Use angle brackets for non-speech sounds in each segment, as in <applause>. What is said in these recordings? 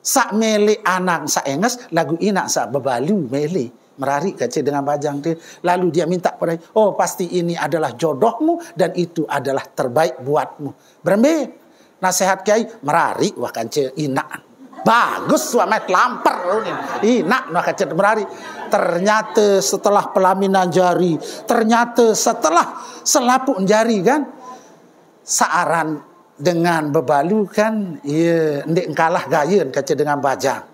sak mele anak sak enges lagu inak sak bebalu mele merari kece dengan bajang dia lalu dia minta pada oh pasti ini adalah jodohmu dan itu adalah terbaik buatmu berembe nasihat kiai merari wah kece inak bagus wah met lamper inak wah kece merari ternyata setelah pelaminan jari ternyata setelah selapuk jari kan saaran dengan berbalu kan ya ndek kalah gayen kata dengan baja.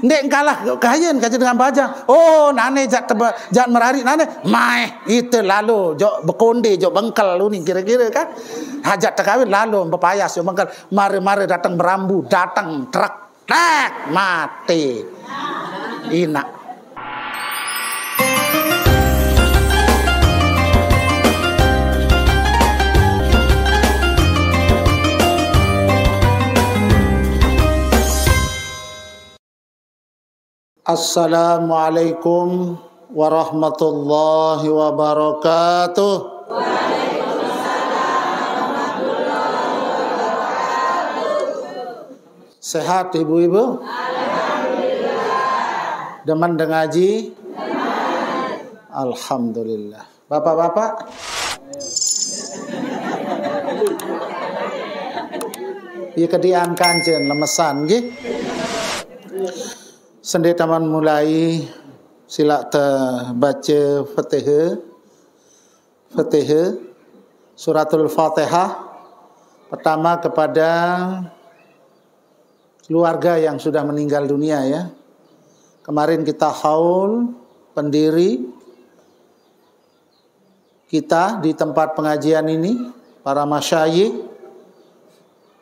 ndek kalah gayen kata dengan baja. oh nane jat teba, jat merari nane mai itu lalu jo bekonde jo bengkel lu ni kira-kira kan hajat terkawin lalu bepayas jo bengkel mare-mare datang berambu datang truk tak mati inak Assalamualaikum warahmatullahi wabarakatuh. wabarakatuh. Sehat ibu-ibu? Demen dengaji? Alhamdulillah. Bapak-bapak? Iya kedian jen, lemesan gih sendiri taman mulai sila terbaca fatihah fatihah suratul fatihah pertama kepada keluarga yang sudah meninggal dunia ya kemarin kita haul pendiri kita di tempat pengajian ini para masyayikh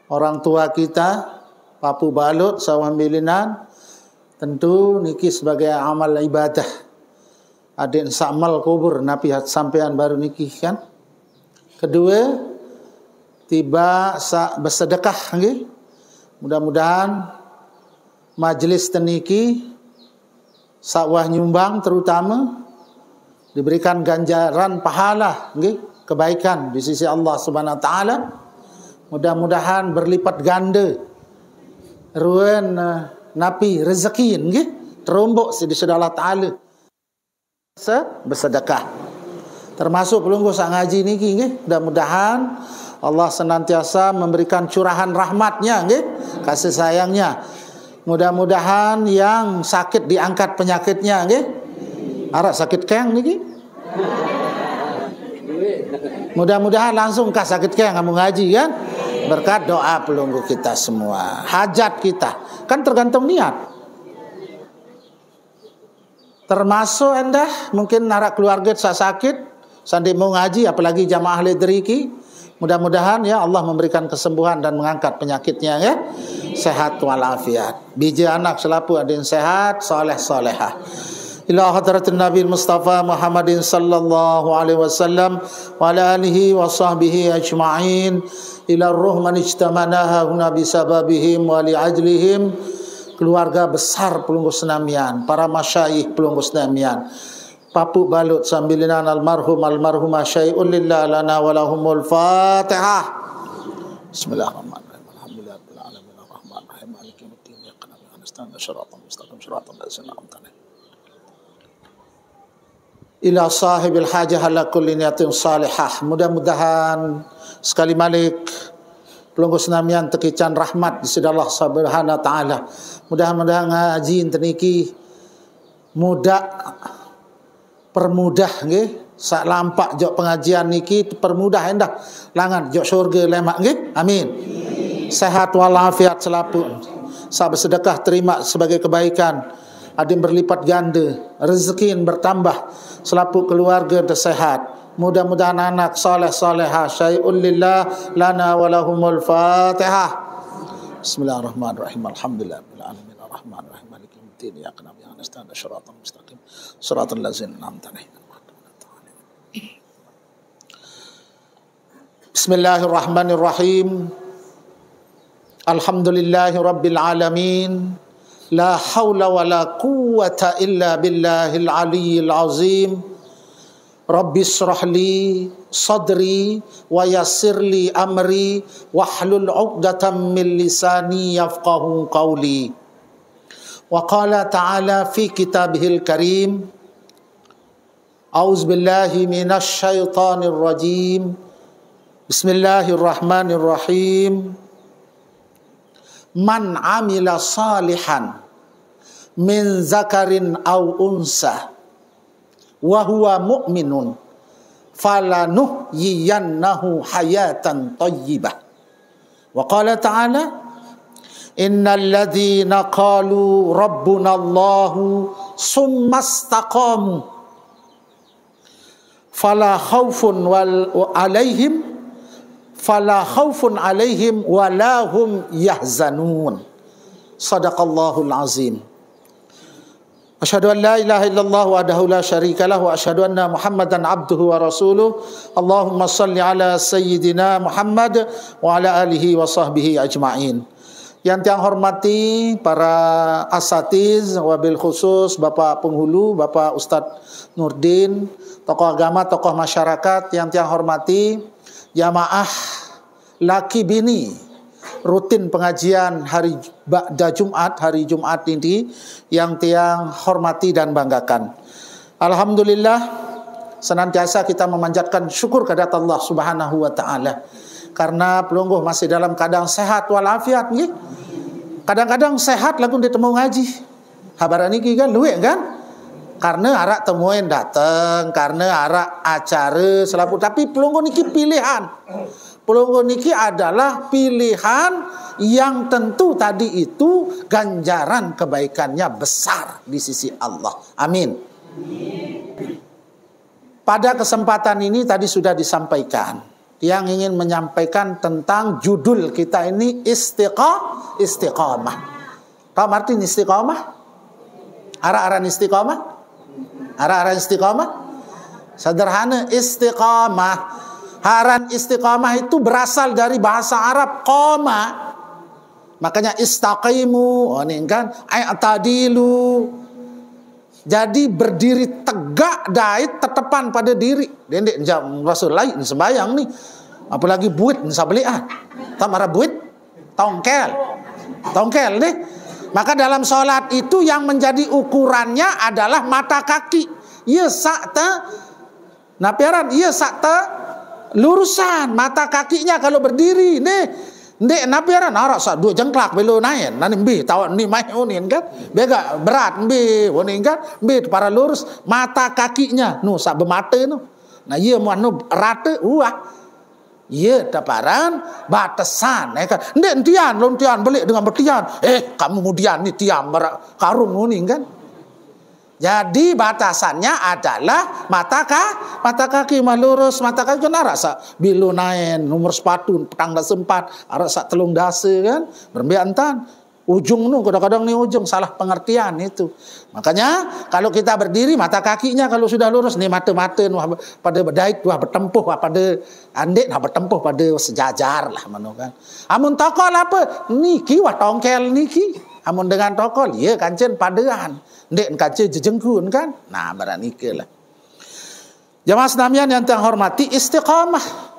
orang tua kita Papu Balut Milinan. Tentu niki sebagai amal ibadah. Ada samal kubur napi sampean baru niki kan. Kedua tiba sa bersedekah Mudah-mudahan majelis teniki sawah nyumbang terutama diberikan ganjaran pahala kebaikan di sisi Allah Subhanahu wa taala. Mudah-mudahan berlipat ganda. ruen uh, eh, napi rezeki nggih terombok sedaya Allah taala bersedekah termasuk pelunggu sang haji niki nggih mudah-mudahan Allah senantiasa memberikan curahan rahmatnya nggih kasih sayangnya mudah-mudahan yang sakit diangkat penyakitnya nggih arah sakit keng niki mudah-mudahan langsung kah sakit keng kamu ngaji kan ya? berkat doa pelunggu kita semua hajat kita kan tergantung niat termasuk anda mungkin narak keluarga sakit sandi mau ngaji apalagi jamaah deriki mudah-mudahan ya Allah memberikan kesembuhan dan mengangkat penyakitnya ya sehat walafiat biji anak selapu adin sehat soleh solehah ila hadratin Nabi Mustafa Muhammadin sallallahu alaihi wasallam wa ala alihi wa sahbihi ajma'in ila ruh man ijtamanaha huna bisababihim wa ajlihim keluarga besar pelunggu senamian para masyaih pelunggu senamian Papu balut sambilinan almarhum almarhumah syai'un lillah lana walahumul fatihah Bismillahirrahmanirrahim Alhamdulillahirabbil alamin arrahmanirrahim maliki ila sahibil hajah ala kulli niyatin salihah mudah-mudahan sekali Malik Pelunggu senamian tekican rahmat di sisi Subhanahu taala. Mudah-mudahan ngaji teniki mudah permudah nggih. Sak lampak jok pengajian niki permudah endah langan jok surga lemak nggih. Amin. Sehat walafiat selaput, sabar sedekah terima sebagai kebaikan. Adin berlipat ganda, rezeki bertambah, selaput keluarga tersehat. Mudah-mudahan anak soleh soleha syai'un lillah lana walahumul fatihah. Bismillahirrahmanirrahim. Alhamdulillah. Alamin. Ar-Rahman. Ar-Rahim. Malik. Yumtin. Ya mustaqim Ya anastan. Syuratan. Mustaqim. Syuratan lazin. Namtani. Bismillahirrahmanirrahim. Alhamdulillahi Rabbil Alamin. La hawla wa la quwwata illa billahil aliyyil azim. رب اشرح لي صدري ويسر لي أمري واحلل عقدة من لساني يفقه قولي وقال تعالى في كتابه الكريم أعوذ بالله من الشيطان الرجيم بسم الله الرحمن الرحيم من عمل صالحا من ذكر أو أنثى وهو مؤمن فلنحيينه حياة طيبة وقال تعالى إن الذين قالوا ربنا الله ثم استقاموا فلا خوف عليهم فلا خوف عليهم ولا هم يحزنون صدق الله العظيم أشهد أن لا إله إلا الله وحده لا شريك له وأشهد أن محمدا عبده ورسوله اللهم صل على سيدنا محمد وعلى آله وصحبه أجمعين Yang tiang hormati para asatiz, wabil khusus Bapak Penghulu, Bapak Ustadz Nurdin, tokoh agama, tokoh masyarakat, yang tiang hormati jamaah laki bini rutin pengajian hari Ba'da Jumat, hari Jumat ini yang tiang hormati dan banggakan. Alhamdulillah senantiasa kita memanjatkan syukur kepada Allah Subhanahu wa taala karena pelunggu masih dalam keadaan sehat walafiat nggih. Kadang-kadang sehat langsung ditemu ngaji. Habar ini kan luwe kan? Karena arak temuin datang, karena arak acara selaput tapi pelunggu niki pilihan pulau niki adalah pilihan yang tentu tadi itu ganjaran kebaikannya besar di sisi Allah. Amin. Pada kesempatan ini tadi sudah disampaikan yang ingin menyampaikan tentang judul kita ini istiqah istiqamah. Kau Martin istiqamah? Arah-arah istiqamah? Arah-arah istiqamah? Sederhana istiqomah. Haran istiqamah itu berasal dari bahasa Arab koma. Makanya istaqimu, oh ini kan, tadilu. Jadi berdiri tegak dait tetepan pada diri. Dendek jam Rasul lain sembayang nih. Apalagi buit ah. Tamara buit tongkel. Tongkel deh. Maka dalam sholat itu yang menjadi ukurannya adalah mata kaki. Iya sakta napiaran iya sakta lurusan mata kakinya kalau berdiri nih Ndek nabiaran nah, orang sa dua jengklak belo naik, nani bi tawa nih main unin kan bega berat bi unin kan mbi para lurus mata kakinya nu sa bermata nu nah iya muan nu rata uah Iya taparan batasan eh ya kan ndek tian lontian tian balik dengan bertian eh kamu kemudian ni tiam karung uning kan jadi batasannya adalah mata kaki, mata kaki mah lurus, mata kaki kan rasa bilu nain, nomor sepatu, petang dah sempat, rasa telung dasi kan, berbiantan. Ujung nu kadang-kadang nih ujung salah pengertian itu. Makanya kalau kita berdiri mata kakinya kalau sudah lurus nih mata-mata nuh pada berdaik, wah bertempuh wah pada andek nah bertempuh pada sejajar lah manu kan. Amun takol apa niki wah tongkel niki amun dengan tokol ya kancen padean ndek kancen jejengkun kan nah barani lah jamaah senamian yang terhormati istiqomah.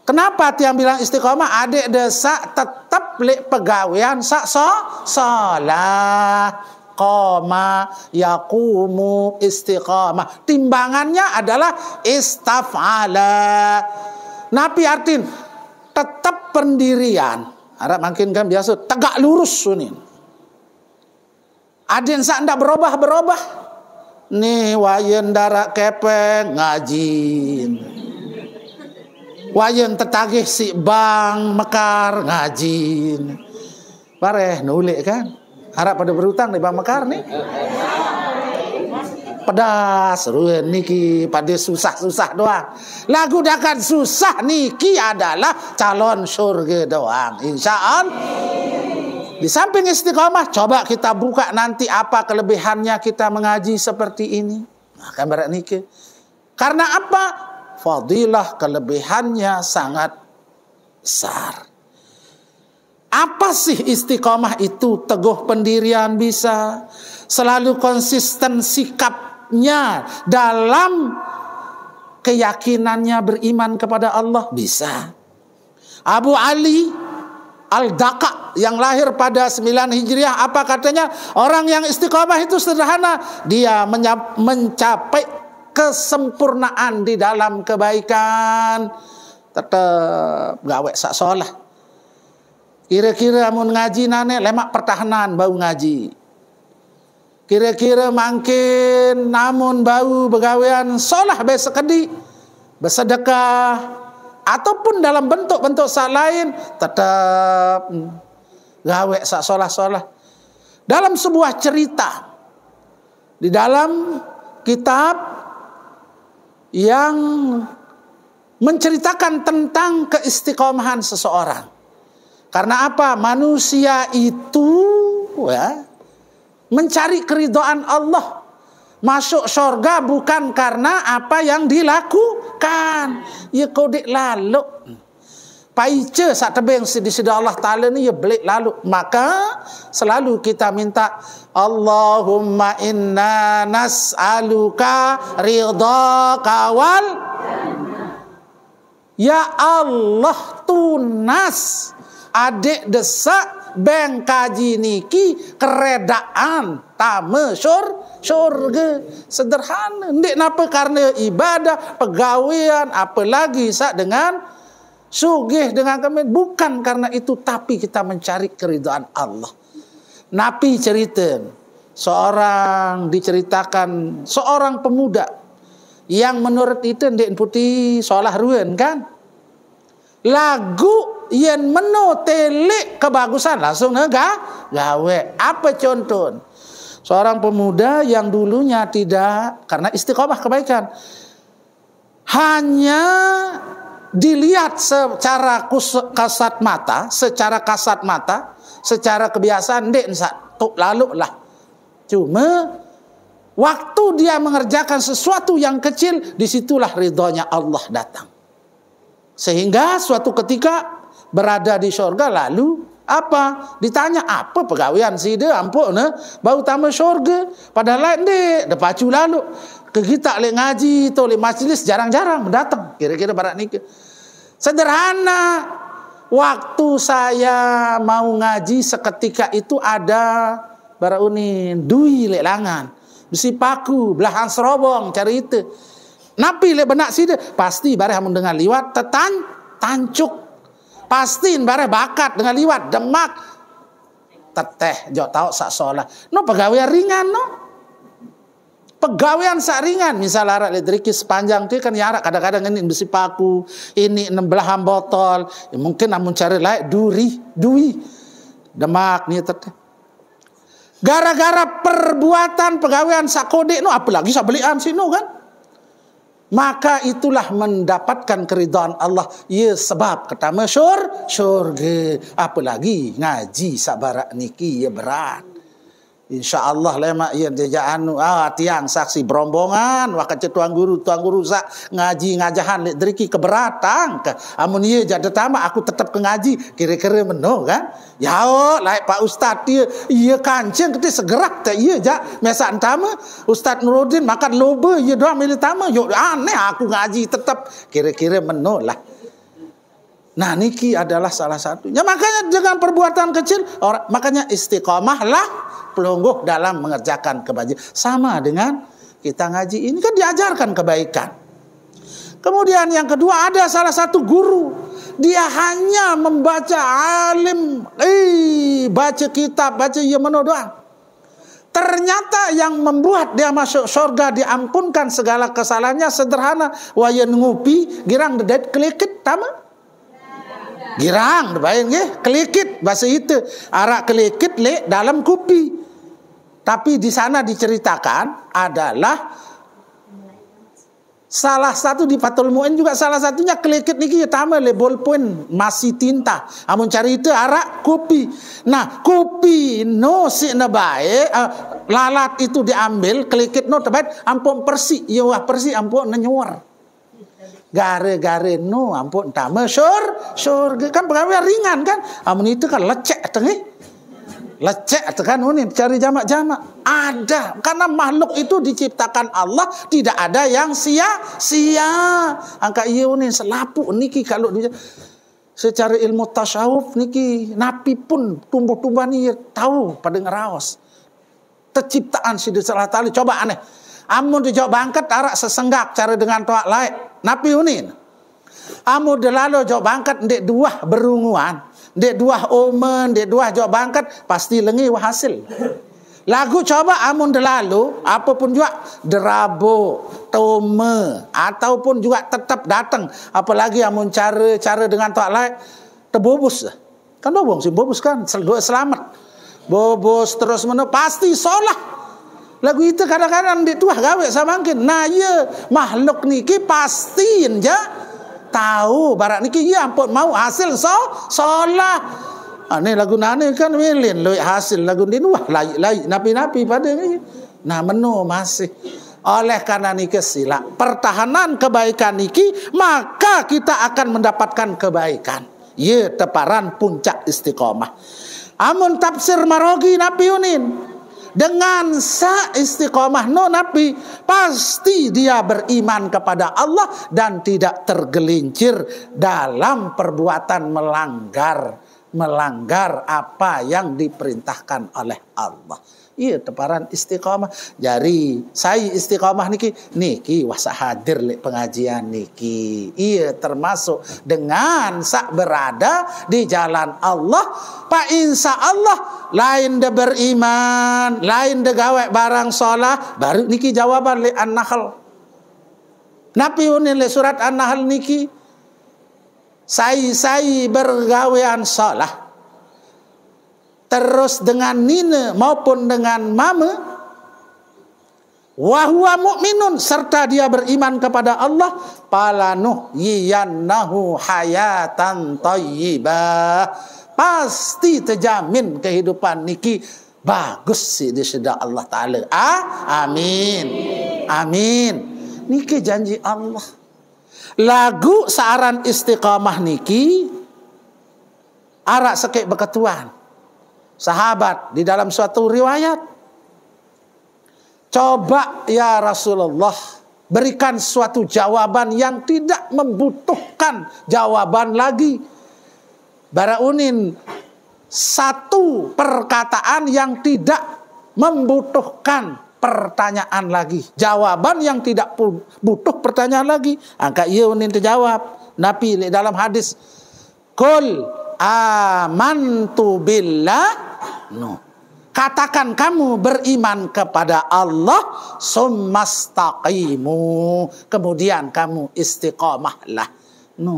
Kenapa tiang bilang istiqomah? Adik desa tetap lek pegawian sak so salah koma yakumu istiqomah. Timbangannya adalah istafala. Napi artin tetap pendirian. Arab makin kan biasa tegak lurus sunin. Adin sak berubah-berubah. Nih wayan darak kepeng ngajin. Wayan tetagih si bang mekar ngajin. Bareh nulik kan. Harap pada berutang nih bang mekar nih. Pedas, ruen niki pada susah-susah doang. Lagu dakan susah niki adalah calon surga doang. Insya Allah. Di samping istiqomah, coba kita buka nanti apa kelebihannya kita mengaji seperti ini. Akan nah, beranike. Karena apa? Fadilah kelebihannya sangat besar. Apa sih istiqomah itu? Teguh pendirian bisa. Selalu konsisten sikapnya dalam keyakinannya beriman kepada Allah bisa. Abu Ali Al-Daka yang lahir pada 9 Hijriah apa katanya orang yang istiqomah itu sederhana dia mencapai kesempurnaan di dalam kebaikan tetap gawe sak soleh kira-kira mengaji ngaji nane lemak pertahanan bau ngaji kira-kira makin namun bau begawean soleh besekedi bersedekah ataupun dalam bentuk-bentuk sak lain tetap gawe sak solah-solah dalam sebuah cerita di dalam kitab yang menceritakan tentang keistiqomahan seseorang. Karena apa? Manusia itu ya, mencari keridoan Allah Masuk sorga bukan karena apa yang dilakukan. Ya kodik lalu. Paice saat tebing di sida Allah Ta'ala ni ya belik lalu. Maka selalu kita minta Allahumma inna nas'aluka ridha kawal. Ya Allah tunas adik desak bengkaji kaji niki keredaan tame syur Syurga sederhana. Ndik napa karena ibadah, pegawaian, apa lagi sak dengan sugih dengan kami. Bukan karena itu tapi kita mencari keridhaan Allah. Nabi cerita seorang diceritakan seorang pemuda yang menurut itu ndik putih seolah ruin kan. Lagu yang menotelik kebagusan langsung nega gawe. Apa contoh? Seorang pemuda yang dulunya tidak karena istiqomah kebaikan hanya dilihat secara kasat mata, secara kasat mata, secara kebiasaan dek lalu lah. Cuma waktu dia mengerjakan sesuatu yang kecil, disitulah ridhonya Allah datang. Sehingga suatu ketika berada di syurga lalu apa? Ditanya apa pegawaian si dia ampuk ne? Eh? Baru tambah syurga. Pada lain dek. Dia pacu lalu. Ke kita boleh ngaji tu le majlis jarang-jarang datang. Kira-kira barat ni Sederhana. Waktu saya mau ngaji seketika itu ada bara unin dui le langan besi paku belahan serobong cari itu napi le benak sida pasti bareh dengar liwat tetan tancuk pastiin bareh bakat dengan liwat demak teteh jauh tau sak solah no pegawai ringan no pegawaian sak ringan misalnya arak litriki sepanjang itu kan ya kadang-kadang ini besi paku ini enam belahan botol ya, mungkin namun cari lain duri dui demak nih teteh gara-gara perbuatan pegawaian sak kode no apalagi sak belian sih no kan maka itulah mendapatkan keridhaan Allah ya sebab kata masyur syurga apalagi ngaji sabarak niki ya berat Insyaallah lemak iya dia anu ah tiang saksi berombongan wakat tuang guru tuan guru sak ngaji ngajahan lek driki keberatan ke amun iya jadi tama aku tetap ke ngaji kira-kira meno kan ya oh, like pak ustad dia iya kancing kita segerak teh iya ja mesa tama ustad Nuruddin makan lobe iya doang milih tama yuk, aneh aku ngaji tetap kira-kira meno lah Nah niki adalah salah satunya. Makanya dengan perbuatan kecil, orang, makanya istiqomahlah pelungguh dalam mengerjakan kebajikan. Sama dengan kita ngaji ini kan diajarkan kebaikan. Kemudian yang kedua ada salah satu guru dia hanya membaca alim, eh baca kitab, baca Yemeno ya doang. Ternyata yang membuat dia masuk surga diampunkan segala kesalahannya sederhana wayan ngupi girang dedet klikit tamat girang bayang ya kelikit bahasa itu arak kelikit le dalam kopi tapi di sana diceritakan adalah salah satu di Fatul Mu'in juga salah satunya kelikit niki kita ya, tama le bolpen masih tinta amun cari itu arak kopi nah kopi no si nabae uh, eh, lalat itu diambil kelikit no tebat ampun persi ya persi ampun nenyuar gara-gara nu ampun tak mesur surga kan pegawai ringan kan amun itu kan lecek tengih eh? lecek tekan unik cari jamak-jamak ada karena makhluk itu diciptakan Allah tidak ada yang sia-sia angka iya ini selapu niki kalau dia secara ilmu tasawuf niki napi pun tumbuh-tumbuhan iya tahu pada ngeraos terciptaan si salah tali coba aneh amun dijawab bangkat tarak sesenggak cara dengan toak lain Napi Hunin. Amu delalo jauh bangkat di dua berunguan. Di dua omen, di dua jauh bangkat. Pasti lengi hasil. Lagu coba amun delalu, apapun juga derabo, tome, ataupun juga tetap datang. Apalagi amun cara-cara dengan tak lain, tebobus, Kan dobong sih, bobus kan, selamat. Bobos terus menerus pasti solah lagu itu kadang-kadang di tuah gawe samangkin nah ya makhluk niki pastiin ya tahu barak niki ya ampun mau hasil so salah ini lagu nane kan milin lo hasil lagu ini wah layu layu napi napi pada ini nah menu masih oleh karena niki sila pertahanan kebaikan niki maka kita akan mendapatkan kebaikan ye iya, teparan puncak istiqomah amun tafsir marogi napi unin dengan sa istiqomah no nabi pasti dia beriman kepada Allah dan tidak tergelincir dalam perbuatan melanggar melanggar apa yang diperintahkan oleh Allah iya teparan istiqomah jari saya istiqomah niki niki wasa hadir lek pengajian niki iya termasuk dengan sak berada di jalan Allah pak insya Allah lain de beriman lain de gawe barang sholat baru niki jawaban lek an-nahl napiunin le surat an-nahl niki saya-saya bergawean sholat terus dengan nina maupun dengan Mame, wahwa mukminun serta dia beriman kepada Allah palanuh yiyannahu hayatan thayyibah pasti terjamin kehidupan niki bagus sih di sedah Allah taala ah amin amin niki janji Allah lagu saaran istiqamah niki arak sekek beketuan sahabat di dalam suatu riwayat. Coba ya Rasulullah berikan suatu jawaban yang tidak membutuhkan jawaban lagi. Unin satu perkataan yang tidak membutuhkan pertanyaan lagi. Jawaban yang tidak butuh pertanyaan lagi. Angka Yunin terjawab. Nabi dalam hadis. Kul amantu billah nuh katakan kamu beriman kepada Allah sumastaqimu kemudian kamu istiqomahlah no anu,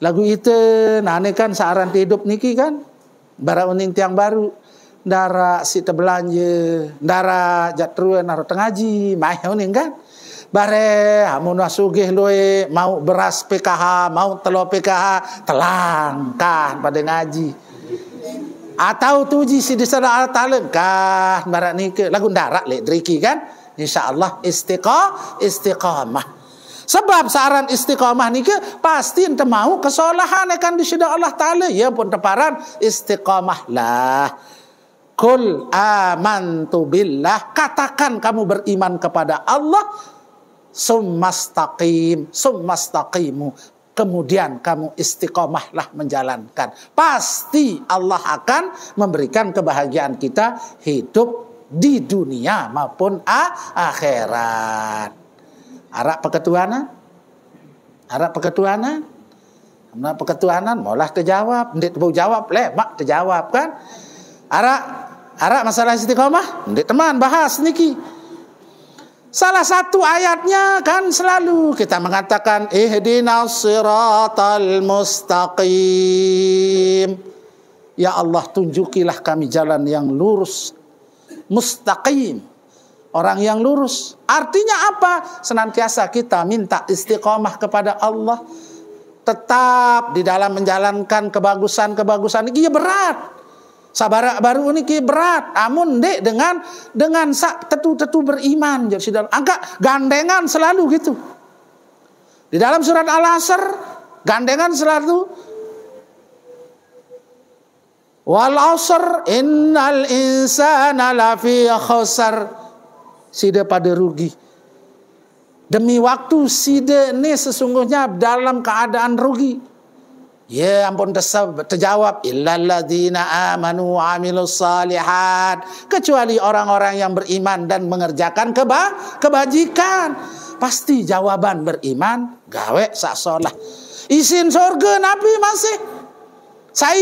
lagu itu nah ini kan saran hidup niki kan Barang uning tiang baru dara si tebelanje dara jatruen naro tengaji mah uning kan bare hamun wasugih loe mau beras PKH mau telo PKH telangkah pada ngaji Atau tuji ji si disana Allah tala Kah marak ni ke Lagu darat lek driki kan InsyaAllah istiqah Istiqamah sebab saran istiqamah ni ke pasti ente mau kesolahan akan disidak Allah Ta'ala. Ya pun teparan istiqamah lah. Kul amantu billah. Katakan kamu beriman kepada Allah. Summastaqim. Summastaqimu. kemudian kamu istiqomahlah menjalankan. Pasti Allah akan memberikan kebahagiaan kita hidup di dunia maupun akhirat. Arak peketuanan? Arak peketuanan? Arak peketuanan maulah terjawab. Ndek tebuk jawab, lemak terjawab kan? Arak, arak masalah istiqomah? Ndek teman bahas niki. Salah satu ayatnya kan selalu kita mengatakan ihdinas siratal mustaqim. Ya Allah tunjukilah kami jalan yang lurus. Mustaqim. Orang yang lurus. Artinya apa? Senantiasa kita minta istiqomah kepada Allah. Tetap di dalam menjalankan kebagusan-kebagusan. Ini iya, berat. Sabar baru ini berat, amun dek dengan dengan sak tetu-tetu beriman jadi dalam Angka gandengan selalu gitu. Di dalam surat Al-Asr gandengan selalu Wal asr innal insana lafi khusar. Sida pada rugi. Demi waktu sida ini sesungguhnya dalam keadaan rugi. Ya ampun terjawab illalladzina amanu amilus salihat kecuali orang-orang yang beriman dan mengerjakan keba kebajikan pasti jawaban beriman gawe sak salah izin surga nabi masih saya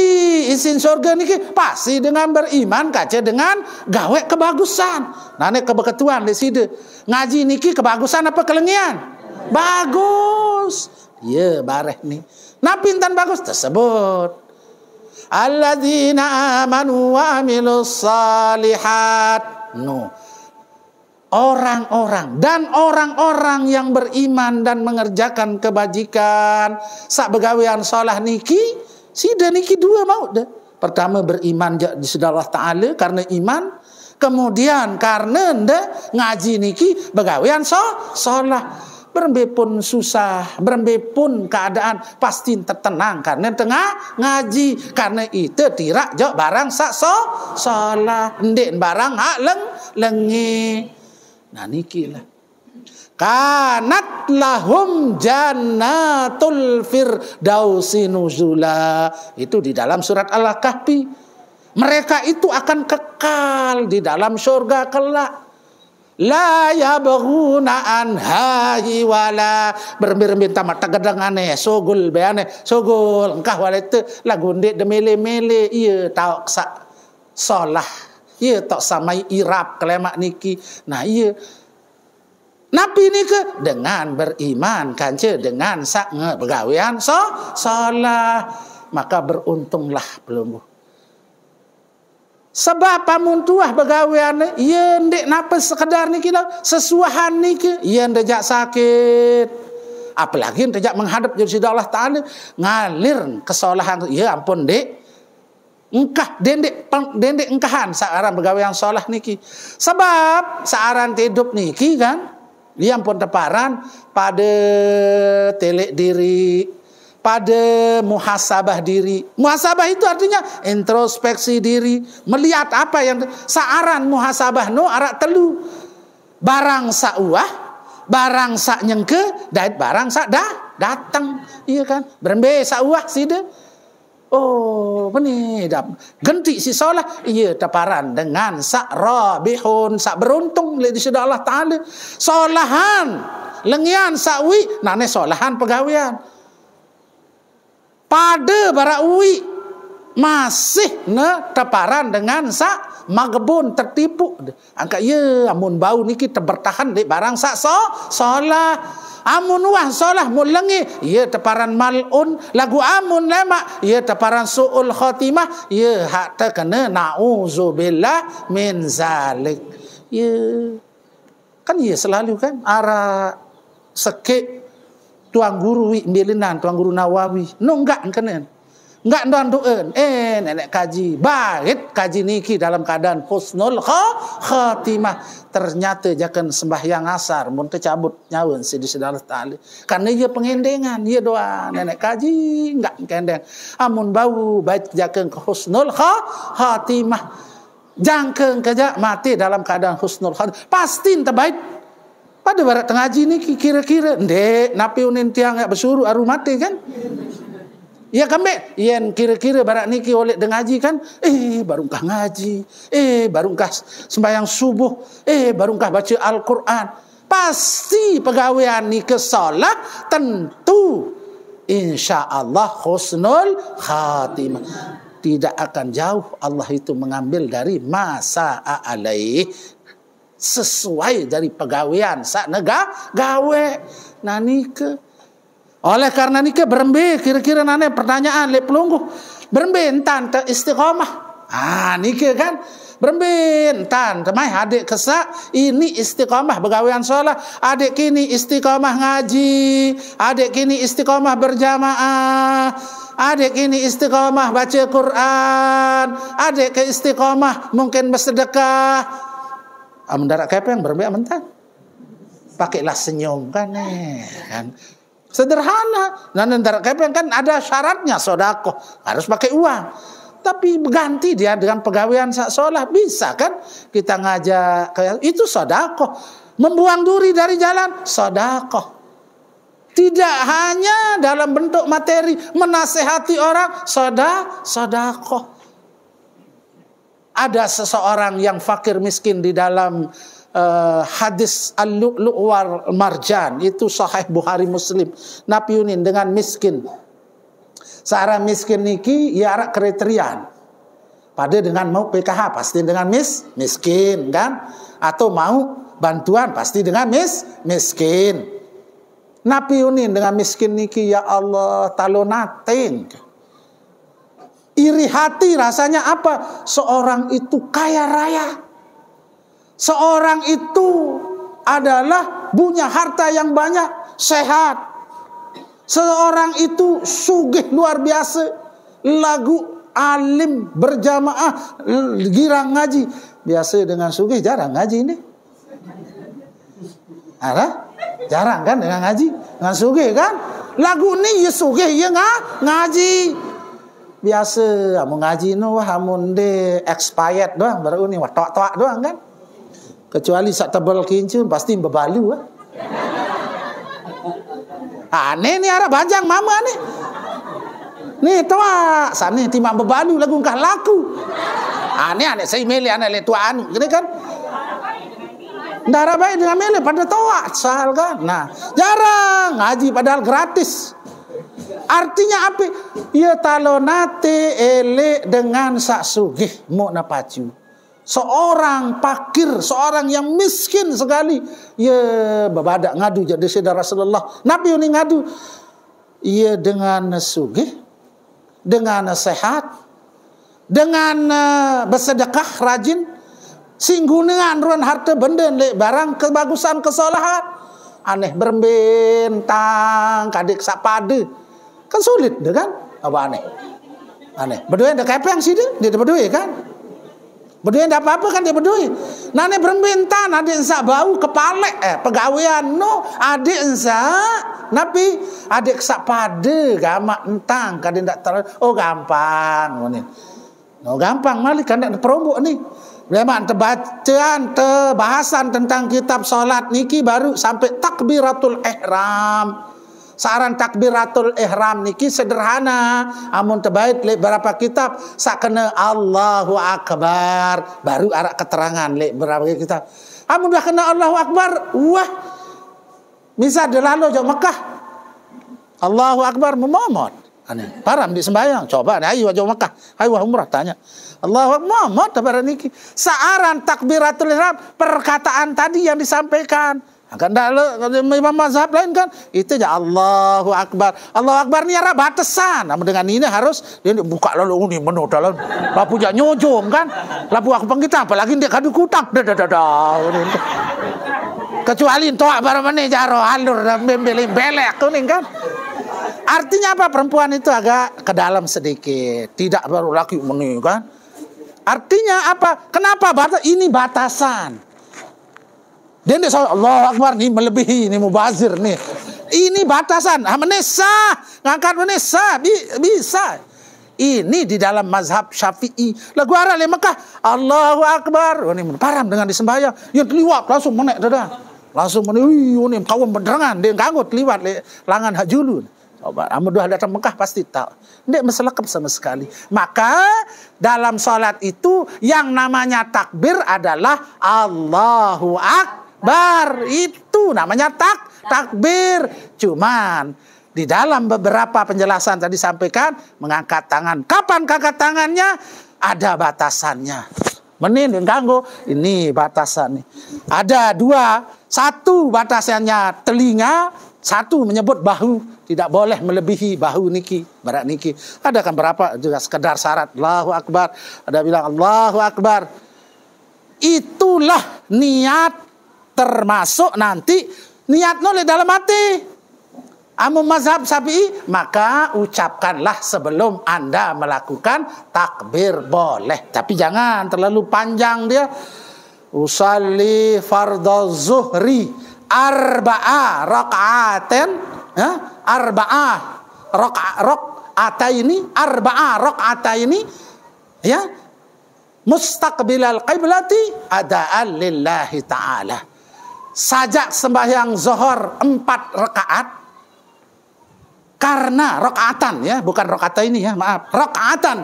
izin surga niki pasti dengan beriman kaca dengan gawe kebagusan nane kebeketuan di sini ngaji niki kebagusan apa kelengian bagus ya bareh nih Nabi Napintan bagus tersebut. Alladzina amanu wa salihat. No. Orang-orang dan orang-orang yang beriman dan mengerjakan kebajikan. Sak begawean salah niki. Sida niki dua mau deh. Pertama beriman di Allah Ta'ala karena iman. Kemudian karena ndak ngaji niki begawean so, salah berembe pun susah, berembe pun keadaan pasti tertenang karena tengah ngaji karena itu tidak jauh barang sakso salah ndek barang hak leng lengi. Nah niki lah. Kanat lahum jannatul firdausi nuzula. Itu di dalam surat Al-Kahfi. Mereka itu akan kekal di dalam surga kelak la yabghuna anha wala bermir-mir tamat tagadang ane sogul beane sogul engkah wala itu lagunde de mele-mele iya tau sa solah iya tak samai irap kelemak niki nah iya Nabi ni ke dengan beriman kance dengan sak ngebegawean so salah maka beruntunglah belum Sebab pamuntuah begawean iya ndek napa sekedar niki sesuahan niki iya ndek jak sakit. Apalagi ndek menghadap jadi Allah Taala ngalir kesalahan iya ampun ndek engkah dendek dendek engkahan saaran pegawai yang soleh niki sebab saaran hidup niki kan dia ampun teparan pada telek diri pada muhasabah diri. Muhasabah itu artinya introspeksi diri, melihat apa yang saaran muhasabah no arak telu. Barang sauah, barang sak nyengke, dan barang sak dah datang, iya kan? Berembe sauah sida. Oh, ini dap. Genti si solah. Iya, taparan dengan sak rabihun, sak beruntung le di Allah Taala. Solahan, lengian sakwi, nane solahan pegawian. pada para uwi masih ne teparan dengan sak magbun tertipu angka ye ya, amun bau niki terbertahan di barang sak so solah amun wah solah mulengi ye ya, teparan malun lagu amun lemak ye ya, teparan suul khotimah ye hak terkena nauzubillah min zalik ye kan ye selalu kan arah sekek tuang guru wi milinan tuang guru nawawi no enggak kenen enggak ndoan doen eh nenek kaji baik kaji niki dalam keadaan husnul khatimah ternyata jakan sembahyang asar mun cabut nyawen si disedal tali karena dia pengendengan dia doa nenek kaji enggak kendeng amun bau baik jakan husnul khatimah jangkeng kerja mati dalam keadaan husnul khatimah pasti terbaik pada barat tengaji ini kira-kira ndek napi unin tiang gak bersuruh aru mati kan? Ya kami yen kira-kira barat niki oleh dengaji kan eh barungkah ngaji, eh barungkah sembahyang subuh, eh barungkah baca Al-Qur'an. Pasti pegawai ni ke tentu insya Allah khusnul khatimah. Tidak akan jauh Allah itu mengambil dari masa alaih sesuai dari pegawaian sak nega gawe nani ke oleh karena nike berembe kira-kira nane pertanyaan le pelunggu berembe entan ke istiqomah ah nike kan berembe entan temai adik kesak ini istiqomah pegawaian sholat adik kini istiqomah ngaji adik kini istiqomah berjamaah adik ini istiqomah baca Quran adik ke istiqomah mungkin bersedekah Mendarat yang berbiak mentah. Pakailah senyum kan. Eh, kan. Sederhana. Dan nah, mendarat kepen kan ada syaratnya sodako. Harus pakai uang. Tapi ganti dia dengan pegawaian seolah bisa kan. Kita ngajak. Itu sodako. Membuang duri dari jalan. Sodako. Tidak hanya dalam bentuk materi. Menasehati orang. Soda, sodako ada seseorang yang fakir miskin di dalam uh, hadis al luwar marjan itu sahih Bukhari Muslim napiunin dengan miskin searah miskin niki iarak kriterian pada dengan mau PKH pasti dengan mis miskin kan atau mau bantuan pasti dengan mis miskin napiunin dengan miskin niki ya Allah talonating iri hati rasanya apa? Seorang itu kaya raya. Seorang itu adalah punya harta yang banyak, sehat. Seorang itu sugih luar biasa, lagu alim berjamaah, girang ngaji. Biasa dengan sugih jarang ngaji ini. Ada? Jarang kan dengan ngaji, dengan sugih kan? Lagu ini ya sugih ya nga? ngaji biasa mengaji ngaji Hamun wah de expired doang baru ni wah tok-tok doang kan kecuali sak tebal kincun pasti bebalu ah aneh <laughs> ah, ni arah panjang mama ni ni tua sana timah bebalu lagu kah laku aneh ah, aneh saya milih aneh le tuan gini kan darah baik dengan milih pada tua sahal kan nah jarang ngaji padahal gratis Artinya apa? Ya talonate ele dengan sugih mukna paju. Seorang pakir, seorang yang miskin sekali. Ya babadak ngadu jadi sedar Rasulullah. Nabi ini ngadu. Ya dengan sugih, dengan sehat, dengan eh, bersedekah rajin, singgungan ruan harta benda barang kebagusan kesalahan aneh berbintang kadik sapade Kan sulit, deh kan? Apa aneh? Aneh. Berdua ada kepeng yang sini dia berdua kan? berdua yang apa-apa kan dia berdoa. Nane berminta, adik insya bau kepalek eh pegawaian no, adik insya napi adik sak pade gamak entang kadin ndak terlalu, oh gampang ngene. No gampang malik kan ndak perombok nih. Memang tebacaan, tebahasan tentang kitab salat niki baru sampai takbiratul ihram. Saran takbiratul ihram niki sederhana. Amun terbaik lek berapa kitab Sakene Allahu Akbar baru arak keterangan lek berapa kitab. Amun udah kena Allahu Akbar, wah bisa delalo jauh Mekah. Allahu Akbar memomot. Aneh. Param di sembayang. Coba nih, ayo jauh Mekah. Ayo wah umrah tanya. Allahu Muhammad tabaran niki. Saaran takbiratul ihram perkataan tadi yang disampaikan Kan dah kan imam mazhab lain kan itu ya Allahu Akbar. Allahu Akbar ni arah batasan. Namun dengan ini harus dia buka lalu ini oh, menu dalam lapu jak nyojong kan. Lapu aku panggil apalagi dia kadu kutak dah dah dah. dah. Kecuali toa apa namanya jaro alur dan bembelin belek kuning kan. Artinya apa perempuan itu agak ke dalam sedikit, tidak baru laki menu kan. Artinya apa? Kenapa ini batasan? Dia tidak sampai Allah Akbar nih melebihi ini mubazir nih. Ini batasan. Ah, menesa ngangkat menesa bi, bisa. Ini di dalam mazhab Syafi'i. Lagu arah le Mekah, Allahu Akbar. Oh, ini param dengan disembahyang. Yang liwat langsung menek dadah. Langsung menek, oh, ini kawan berderangan. Dia nganggut liwat le langan hajulun. Coba, kamu dah datang Mekah pasti tahu. Tidak meselekap sama sekali. Maka dalam sholat itu yang namanya takbir adalah Allahu Akbar. Bar itu namanya tak takbir. Cuman di dalam beberapa penjelasan tadi sampaikan mengangkat tangan. Kapan kakak tangannya? Ada batasannya. Menin ganggu, ini batasan nih. Ada dua, satu batasannya telinga, satu menyebut bahu tidak boleh melebihi bahu niki barat niki. Ada kan berapa juga sekedar syarat Allahu Akbar. Ada bilang Allahu Akbar. Itulah niat termasuk nanti niat oleh dalam hati. Amu mazhab sapi, maka ucapkanlah sebelum Anda melakukan takbir boleh. Tapi jangan terlalu panjang dia. Usalli fardhu zuhri arba'a raka'aten ya, arba'a ini arba'a ini ya mustaqbilal qiblati ada'an lillahi ta'ala sajak sembahyang zohor empat rakaat karena rokaatan ya bukan rokata ini ya maaf rokaatan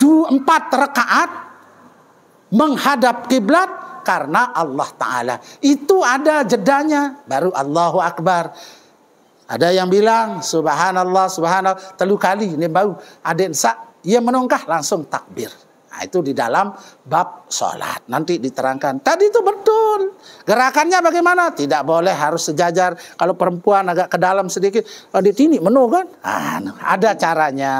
dua empat rakaat menghadap kiblat karena Allah Taala itu ada jedanya baru Allahu Akbar ada yang bilang subhanallah subhanallah telu kali ini baru ada yang menungkah langsung takbir Nah, itu di dalam bab sholat. Nanti diterangkan. Tadi itu betul. Gerakannya bagaimana? Tidak boleh harus sejajar. Kalau perempuan agak ke dalam sedikit. Oh, di sini menu kan? Nah, ada caranya.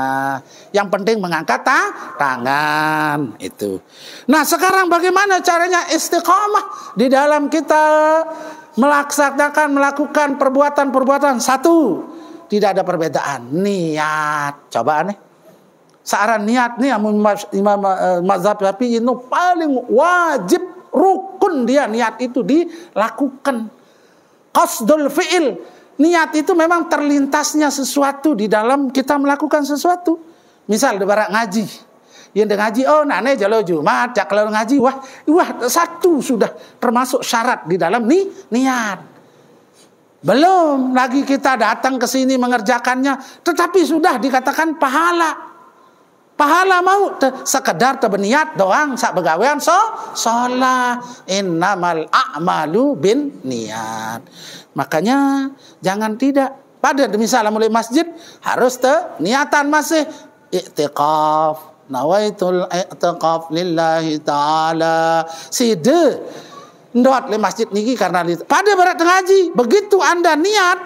Yang penting mengangkat ta tangan. Itu. Nah sekarang bagaimana caranya istiqomah di dalam kita melaksanakan, melakukan perbuatan-perbuatan. Satu. Tidak ada perbedaan. Niat. Coba aneh. Saran niat ni Imam, Imam eh, Mazhab Syafi'i itu paling wajib rukun dia niat itu dilakukan. Qasdul fi'il. Niat itu memang terlintasnya sesuatu di dalam kita melakukan sesuatu. Misal barak ngaji. Yang dengan ngaji, oh nane jalo Jumat, cak kalau ngaji, wah, wah satu sudah termasuk syarat di dalam ni niat. Belum lagi kita datang ke sini mengerjakannya, tetapi sudah dikatakan pahala. Pahala mau te, sekedar terniat doang sak begawean so sholat innamal a'malu bin niat. Makanya jangan tidak pada misalnya mulai masjid harus te niatan masih iktikaf. nawaitul iktikaf lillahi ta'ala sida ndot le masjid niki karena pada berat ngaji begitu anda niat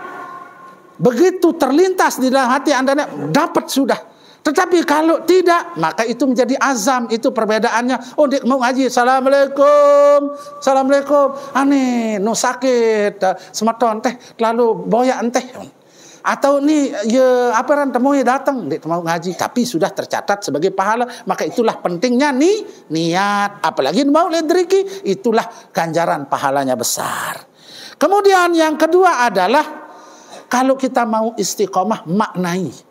begitu terlintas di dalam hati anda dapat sudah tetapi kalau tidak, maka itu menjadi azam. Itu perbedaannya. Oh, dik mau ngaji. Assalamualaikum. Assalamualaikum. Aneh, no sakit. Eh, semeton teh, lalu boyak teh. Atau nih, ya, apa yang temui ya, datang. Dik mau ngaji. Tapi sudah tercatat sebagai pahala. Maka itulah pentingnya nih, niat. Apalagi mau ledriki. Itulah ganjaran pahalanya besar. Kemudian yang kedua adalah kalau kita mau istiqomah maknai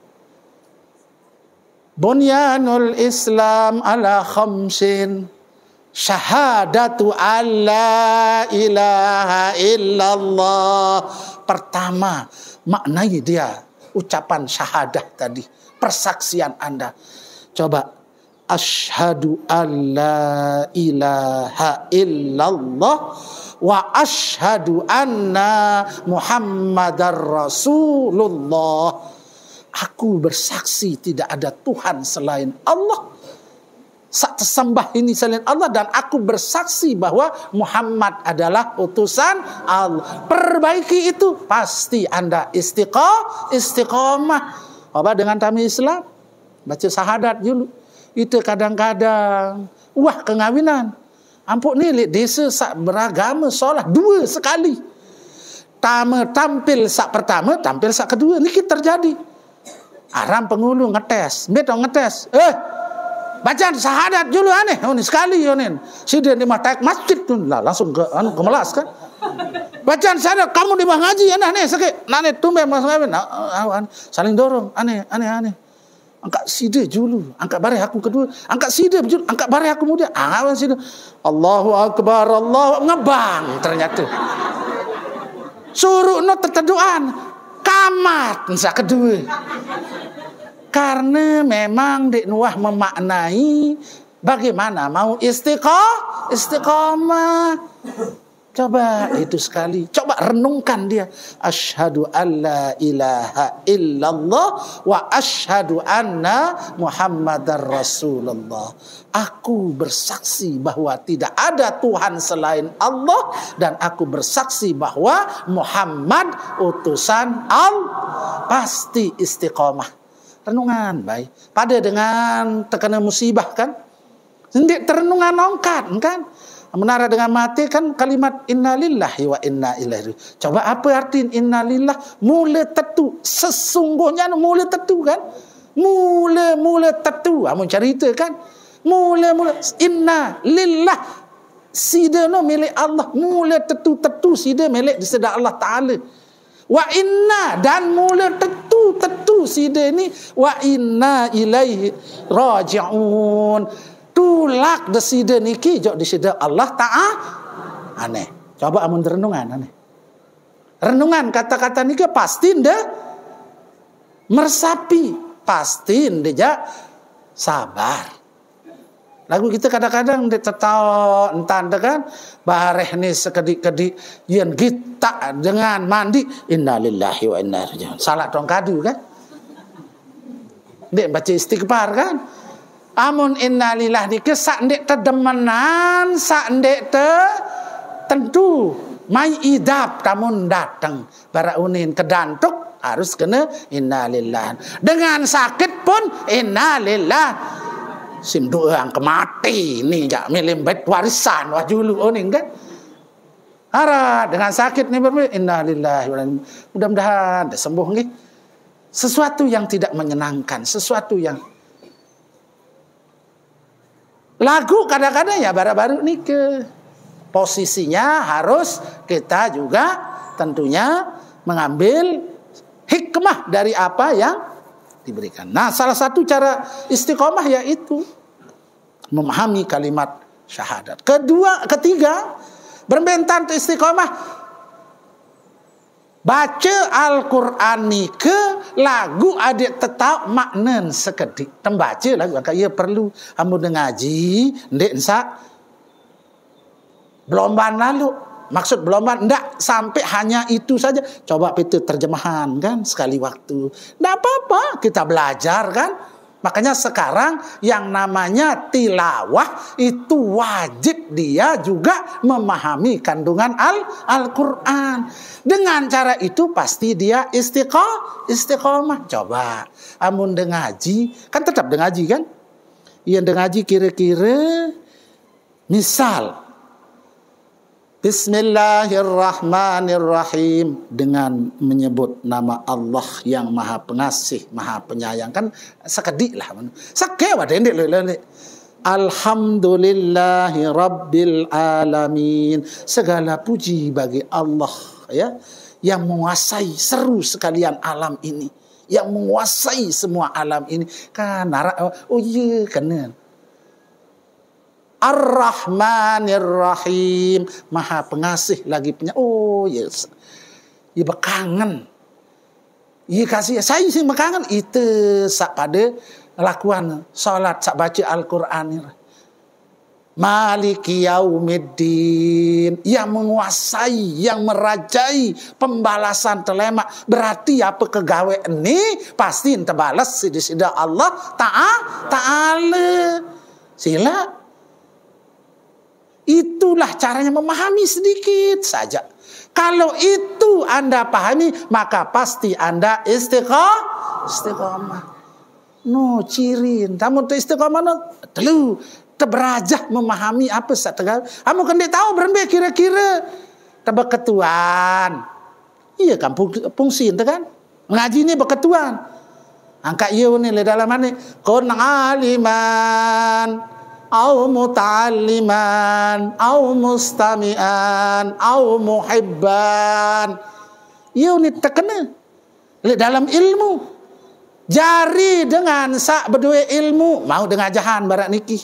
Bunyanul Islam ala khamsin Syahadatu alla ilaha illallah Pertama maknai dia ucapan syahadah tadi Persaksian anda Coba Ashadu an ilaha illallah Wa ashadu anna muhammadar rasulullah Aku bersaksi tidak ada Tuhan selain Allah. Sembah ini selain Allah dan aku bersaksi bahwa Muhammad adalah utusan Allah. Perbaiki itu pasti Anda istiqomah, istiqomah. Apa dengan kami Islam? Baca syahadat dulu. Itu kadang-kadang wah kengawinan. Ampuk nilik desa sak beragama solat dua sekali. Tama tampil sak pertama, tampil sak kedua. Ini terjadi. Aram pengulu ngetes, beto ngetes. Eh, bacaan syahadat dulu aneh, oh, ini sekali yonin. Oh, si dia di matak masjid tuh lah langsung ke anu kan. Bacaan syahadat kamu di ngaji ya aneh sakit. Nane nah, tumbe mas ngamen. Nah, eh, eh, eh, saling dorong aneh aneh aneh. Angkat sida dulu, angkat bareh aku kedua, angkat sida dulu, angkat bareh aku muda. Awan ah, sida. Allahu akbar, Allah ngebang ternyata. Suruh not terteduhan, kamat nsa kedua. Karena memang Dek Nuah memaknai bagaimana mau istiqomah, istiqomah. Coba itu sekali. Coba renungkan dia. Ashadu alla ilaha illallah wa ashadu anna muhammadar rasulullah. Aku bersaksi bahwa tidak ada Tuhan selain Allah. Dan aku bersaksi bahwa Muhammad utusan Allah. Pasti istiqomah. renungan baik pada dengan tekanan musibah kan hendak terenungan ongkat kan menara dengan mati kan kalimat innalillahi wa inna ilaihi coba apa arti innalillah mula tentu sesungguhnya mula tentu kan mula mula tentu amun ah, cerita kan mula mula inna lillah sida no milik Allah mula tentu tentu sida milik disedak Allah taala wa inna dan mula tentu presiden ni wa inna ilaihi rajiun. Tulak desiden iki jok disida Allah ta'a aneh. Coba amun renungan aneh. Renungan kata-kata niki pasti ndak mersapi, pasti ndak sabar. Lagu kita kadang-kadang entah entan kan bareh nih sekedik-kedik yang kita dengan mandi innalillahi wa inna ilaihi Salah tong kadu kan? Dek baca istighfar kan? Amun innalillah dike sak ndek terdemenan, sak ndek te tentu mai idap tamun datang para unin kedantuk harus kena innalillah. Dengan sakit pun innalillah. Sim doa ke mati ni jak milim bet warisan wah julu unin kan? Ara dengan sakit ni berbe innalillah. Mudah-mudahan sembuh ni. sesuatu yang tidak menyenangkan, sesuatu yang lagu kadang-kadang ya baru-baru ini ke posisinya harus kita juga tentunya mengambil hikmah dari apa yang diberikan. Nah, salah satu cara istiqomah yaitu memahami kalimat syahadat. Kedua, ketiga, berbentan istiqomah baca Al-Quran ni ke lagu adik tetap maknen sekedik tembaca lagu kata ya ia perlu kamu ambu ngaji ndek sa belomban lalu maksud belomban ndak sampai hanya itu saja coba itu terjemahan kan sekali waktu ndak apa-apa kita belajar kan Makanya sekarang yang namanya tilawah itu wajib dia juga memahami kandungan Al al Dengan cara itu pasti dia istiqomah, istiqomah. Coba amun dengaji, kan tetap dengaji kan? Yang dengaji kira-kira misal Bismillahirrahmanirrahim dengan menyebut nama Allah yang Maha Pengasih, Maha Penyayang kan sekedik lah. Sakit Alhamdulillahi Rabbil Alamin Segala puji bagi Allah ya Yang menguasai seru sekalian alam ini Yang menguasai semua alam ini Kan oh, oh iya kena Ar-Rahmanir Rahim, Maha Pengasih lagi punya. Oh, yes. Ya, Ia ya bekangen. Ia ya kasih saya sih bekangen itu sak pada lakuan salat sak baca Al-Qur'an. Maliki yaumiddin yang menguasai, yang merajai pembalasan telemak. Berarti apa kegawe ini pasti tebales di sida Allah Ta'a Ta'ala. Sila Itulah caranya memahami sedikit saja. Kalau itu Anda pahami, maka pasti Anda istiqomah. Istiqomah. No, cirin. Tamu istiqomah no, telu. Teberajah memahami apa sah Kamu kena tahu berhenti kira-kira. Tebak ketuan. Iya kan, fungsi itu kan. Ngaji ini berketuan. Angkat you ni le dalam mana? Kun aliman au muta'alliman au mustami'an au muhibban unit terkena li dalam ilmu jari dengan sak berdua ilmu mau dengan jahan barak niki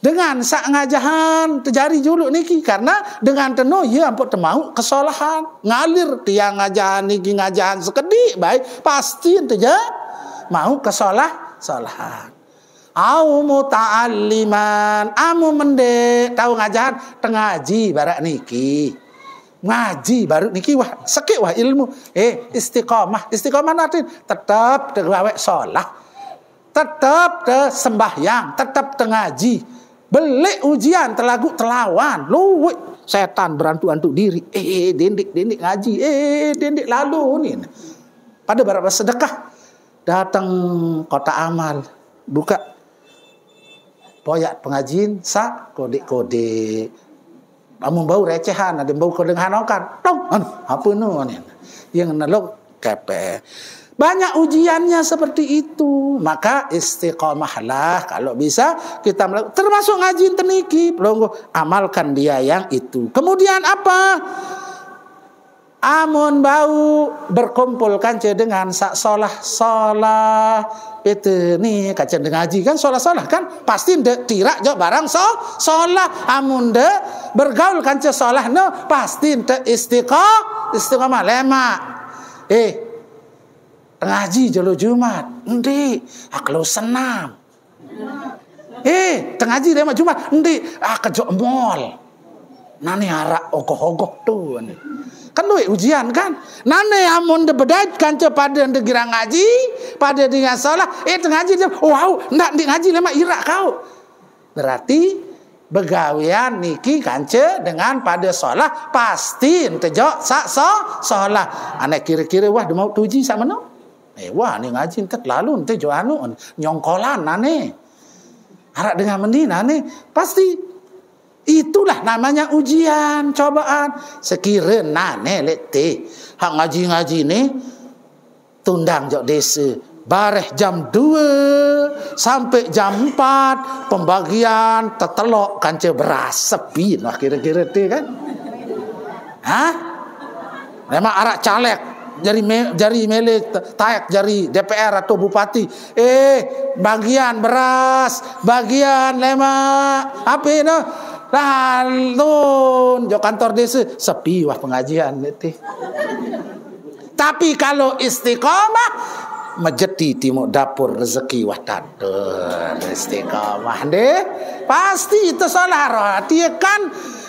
dengan sak ngajahan terjari julu niki karena dengan teno ya ampun temau kesalahan ngalir tiang ngajahan niki ngajahan sekedik baik pasti terjadi mau kesolah salahan au muta'alliman amu mende tahu ngajahan tengaji barak niki ngaji baru niki wah sekik wah ilmu eh istiqomah istiqomah nanti tetap tergawe sholat tetap sembahyang tetap tengaji belik ujian telagu telawan luwe setan berantu-antu diri eh dendik dendik ngaji eh dendik lalu nih pada berapa sedekah datang kota amal buka koyak pengajin sa kode kode amun bau recehan ada bau kode hanokan dong anu, apa nu anu. yang nalok kepe banyak ujiannya seperti itu. Maka istiqomahlah kalau bisa kita melakukan. Termasuk ngaji teniki. pelongo amalkan dia yang itu. Kemudian apa? Amun bau berkumpulkan dengan sak solah solah itu nih dengan ngaji kan sholat sholat kan pasti de tirak jauh barang so sholat amun ah, de bergaul kan sholat no pasti de istiqomah istiqomah lema eh ngaji jelo jumat nanti aku ah, senam eh tengaji lema jumat nanti ah kejok mall nani harap ogoh-ogoh tuh nih kan duit ujian kan nane amun debedaj kan pada degira ngaji pada dia salah eh ngaji dia wow oh, ndak di ngaji lama irak kau berarti begawian niki kance dengan pada sholat pasti tejok sak so sholat anak kira-kira wah mau tuji sama no eh wah ni ngaji ntet lalu ntet anu nyongkolan nane harap dengan mendina nane pasti Itulah namanya ujian, cobaan. Sekiranya nelek teh hak ngaji-ngaji ni tundang jok desa. Bareh jam 2 sampai jam 4 pembagian tetelok kanca beras sepi lah kira-kira teh kan. Hah? Memang arak caleg jari me, jari mele taek jari DPR atau bupati eh bagian beras bagian lemak apa ini? lalun jauh kantor desa sepi wah pengajian nanti. Tapi kalau istiqomah menjadi timu dapur rezeki wah tatur istiqomah deh pasti itu salah rohati kan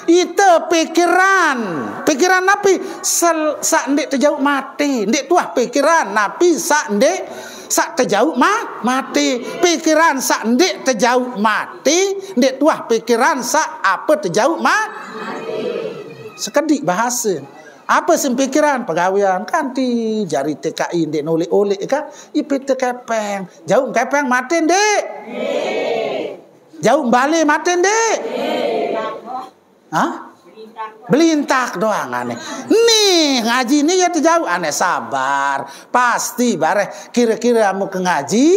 itu pikiran pikiran napi sak ndek terjauh mati ndek tuah pikiran napi sak ndek sak terjauh ma mati pikiran sak ndik terjauh mati ndik tuah pikiran sak apa terjauh ma mati sekedik bahasa apa sim pikiran pegawaian kanti jari TKI ndik nolik-olik kan ipi kepeng jauh kepeng mati ndik jauh balik mati ndik ha belintak doang aneh nih ngaji ini ya jauh aneh sabar pasti bareh kira-kira mau ke ngaji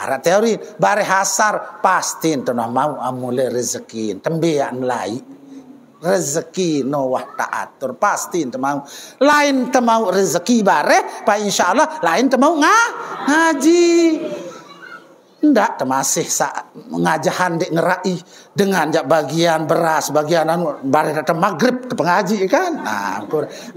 ada teori bareh hasar pasti tenah mau amule rezeki tembian lai rezeki no wah taatur pasti temau lain temau rezeki bareh pak insya Allah lain temau ngah ngaji Enggak, masih ngajah di ngerai dengan bagian beras, bagian anu, bareng maghrib ke pengaji kan. Nah,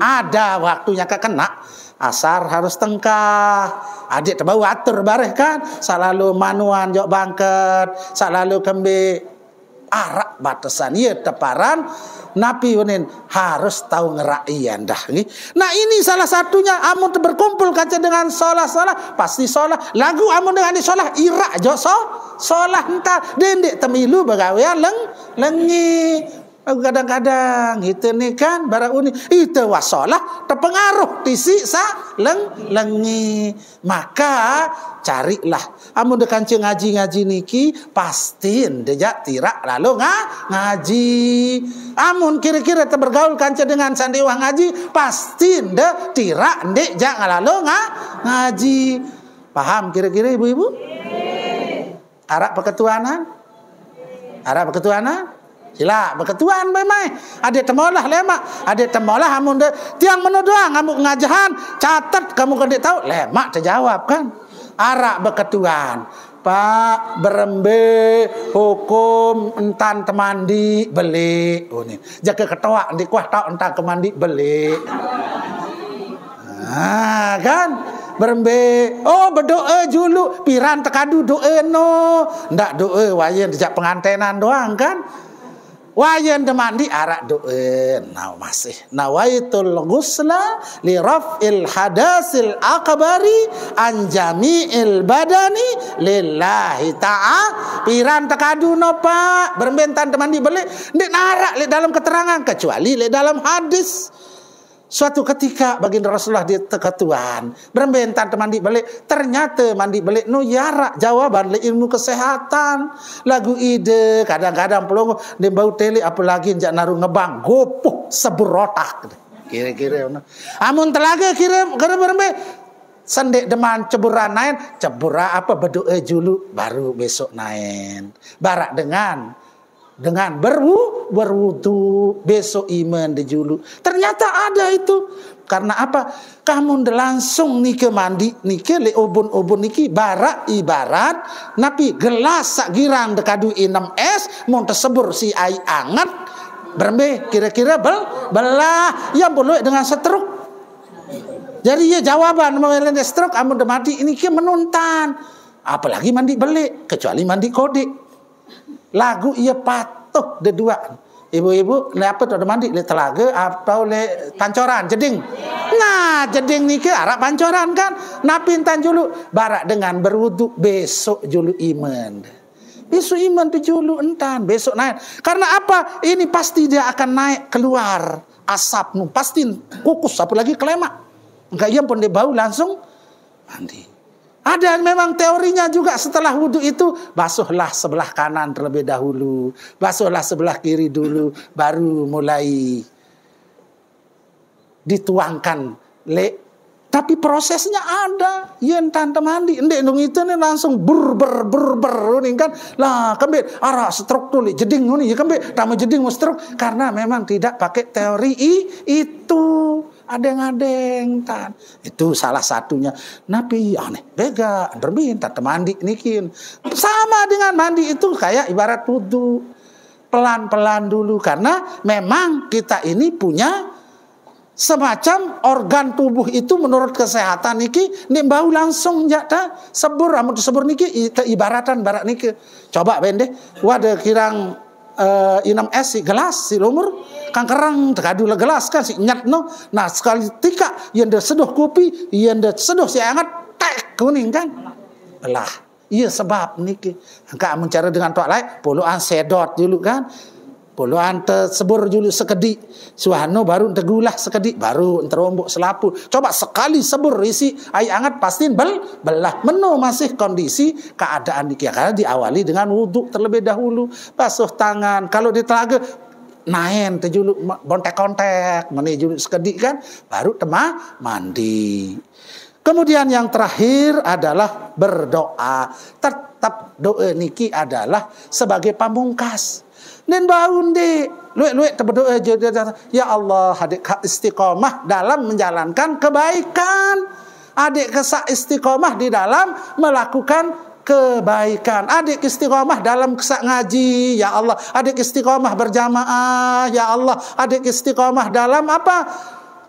ada waktunya kena Asar harus tengkah. Adik terbawa atur bareh kan. Selalu manuan jok bangket. Selalu kembi arak batasan ya teparan Napi unin harus tahu ngerakian dah ni. nah ini salah satunya amun berkumpul kaca dengan solah-solah. pasti solah lagu amun dengan di irak joso solah entah dendek temilu bagawian leng lengi Eh, kadang-kadang itu nih kan barang unik kita wasalah terpengaruh sa leng lengi maka carilah amun de kancing ngaji-ngaji niki pastin dejak tirak lalu nga, ngaji amun kira-kira terbergaul kancing dengan sandiwah ngaji pastin de tirak ndek jak lalu nga, ngaji paham kira-kira ibu-ibu Arab peketuanan Arab peketuanan Sila berketuan memang. Ada temolah lemak, ada temolah amun de tiang menuduh ah, kamu ngajahan, catat kamu kan tahu lemak terjawab kan. Arak berketuan. Pak berembe hukum entan temandi beli. Oh ni. Jaga ketua di kuah tahu entan kemandi beli. Ah kan berembe oh berdoa julu piran tekadu doa no ndak doa wayan dijak pengantenan doang kan Wajan teman di arak doa. Nah masih. Nawaitul gusla li raf'il hadasil akabari anjami'il badani lillahi ta'ah. Piran tekadu no pak. berbentan teman di beli. Di narak li dalam keterangan. Kecuali li dalam Hadis. Suatu ketika baginda Rasulullah di tekatuan. teman di balik. Ternyata mandi balik. No jarak jawaban le ilmu kesehatan. Lagu ide. Kadang-kadang pelongo. Dia bau tele apalagi njak naru ngebang. Gopuh seberotak. Kira-kira. Amun telaga kira kira berbe. Sendek deman ceburan naen Cebura apa beduk eh julu. Baru besok naen Barak dengan dengan berwu berwudu besok iman dijulu. Ternyata ada itu. Karena apa? Kamu langsung nike mandi nike le obun obon niki barak ibarat napi gelas sakiran dekadu enam es mau tersebur si ai angat berme kira-kira bel belah ya boleh dengan setruk. Jadi ya jawaban mengenai ya stroke kamu mandi ini menuntan. Apalagi mandi beli kecuali mandi kodik lagu ia patuh dedua ibu-ibu le apa tu mandi le telaga atau le pancoran jeding nah jeding ni ke arah pancoran kan napintan julu barak dengan berwuduk besok julu iman besok iman tu julu entan besok naik karena apa ini pasti dia akan naik keluar asap nu pasti kukus apalagi kelemak enggak iya pun dia bau langsung mandi ada memang teorinya juga setelah wudhu itu basuhlah sebelah kanan terlebih dahulu, basuhlah sebelah kiri dulu, baru mulai dituangkan le. Tapi prosesnya ada, yen tante mandi, ndek nung itu nih langsung ber ber ber ber kan, lah kembet arah stroke nih, jeding nih ya kembet tamu jeding mau stroke karena memang tidak pakai teori itu ada yang Ada yang tan. Itu salah satunya. Nabi aneh bega bermin tak mandi nikin. Sama dengan mandi itu kayak ibarat wudhu pelan-pelan dulu karena memang kita ini punya semacam organ tubuh itu menurut kesehatan niki nih bau langsung jata sebur amun sebur niki ibaratan barat niki coba bende wadah kirang uh, eh, inam es si gelas si lumur kangkerang terkadu le lah gelas kan si nyat no nah sekali tika yang dah seduh kopi yang dah seduh si angat tek kuning kan lah iya sebab niki engkau mencari dengan tuak lain puluhan sedot dulu kan Puluhan tersebur julu sekedi. Suhano baru tegulah sekedi. Baru terombok selapu. Coba sekali sebur isi air hangat pasti bel, belah. Menu masih kondisi keadaan dia. Karena diawali dengan wudhu terlebih dahulu. Basuh tangan. Kalau di telaga naen tejulu bontek-kontek. Meni julu sekedi kan. Baru temah mandi. Kemudian yang terakhir adalah berdoa. Tetap doa niki adalah sebagai pamungkas Nen baun de. Luwek-luwek terberdoa eh, ya Allah adik istiqomah dalam menjalankan kebaikan. Adik kesak istiqomah di dalam melakukan kebaikan. Adik istiqomah dalam kesak ngaji, ya Allah. Adik istiqomah berjamaah, ya Allah. Adik istiqomah dalam apa?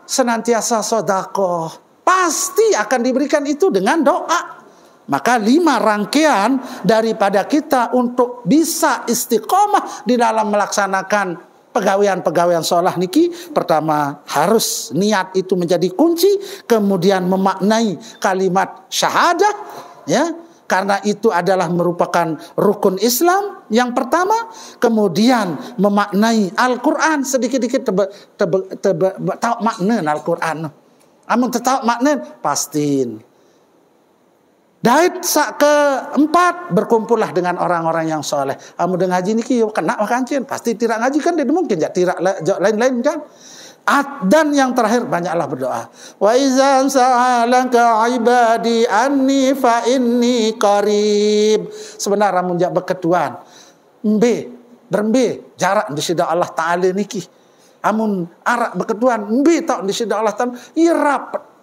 Senantiasa sodako Pasti akan diberikan itu dengan doa. Maka lima rangkaian daripada kita untuk bisa istiqomah di dalam melaksanakan pegawaian-pegawaian sholat niki. Pertama harus niat itu menjadi kunci. Kemudian memaknai kalimat syahadah. Ya, karena itu adalah merupakan rukun Islam yang pertama, kemudian memaknai Al-Quran sedikit-sedikit tebe, tebe, tebe, tahu makna Al-Quran. Amun tahu makna pastiin Dait sak keempat berkumpullah dengan orang-orang yang soleh. Kamu ah, dengan haji niki kena makancin. Pasti tidak ngaji kan Dia mungkin. Ya, tidak lain-lain kan. At, dan yang terakhir banyaklah berdoa. Wa izan sa'alaka ibadi anni fa inni qarib. Sebenarnya menjak beketuan. Mbe, berembe jarak di sida Allah Ta'ala niki. Amun arak beketuan mbe tak di sida Allah Ta'ala. Iya rapat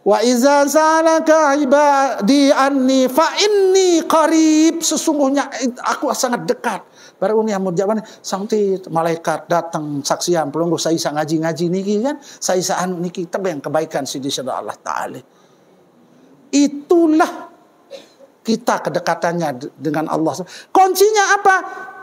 Wa iza salaka ibadi anni fa inni qarib sesungguhnya aku sangat dekat. Baru ini yang jawaban sangti malaikat datang saksian pelunggu saya isa ngaji-ngaji niki kan saya anu niki yang kebaikan sidi Allah taala. Itulah kita kedekatannya dengan Allah. Kuncinya apa?